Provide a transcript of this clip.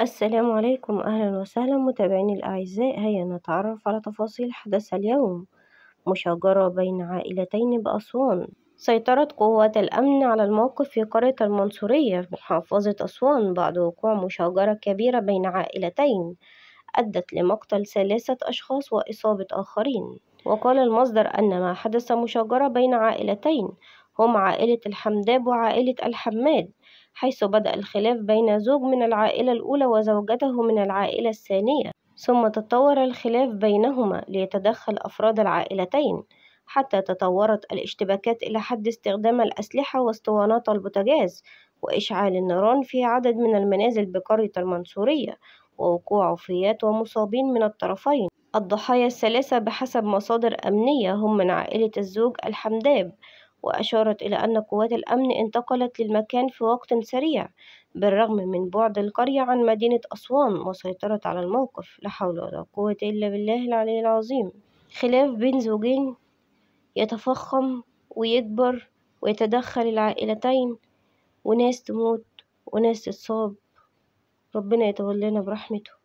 السلام عليكم أهلا وسهلا متابعيني الأعزاء هيا نتعرف على تفاصيل حدث اليوم مشاجرة بين عائلتين بأسوان سيطرت قوات الأمن على الموقف في قرية المنصورية محافظة أسوان بعد وقوع مشاجرة كبيرة بين عائلتين أدت لمقتل ثلاثة أشخاص وإصابة آخرين وقال المصدر أن ما حدث مشاجرة بين عائلتين هم عائلة الحمداب وعائلة الحماد حيث بدأ الخلاف بين زوج من العائلة الأولى وزوجته من العائلة الثانية ثم تطور الخلاف بينهما ليتدخل أفراد العائلتين حتى تطورت الاشتباكات إلى حد استخدام الأسلحة واسطوانات البوتاجاز وإشعال النيران في عدد من المنازل بقرية المنصورية ووقوع وفيات ومصابين من الطرفين الضحايا الثلاثة بحسب مصادر أمنية هم من عائلة الزوج الحمداب وأشارت إلى أن قوات الأمن انتقلت للمكان في وقت سريع بالرغم من بعد القرية عن مدينة أسوان وسيطرت على الموقف لا حول ولا قوة إلا بالله العلي العظيم خلاف بين زوجين يتفخم ويكبر ويتدخل العائلتين وناس تموت وناس تتصاب ربنا يتولانا برحمته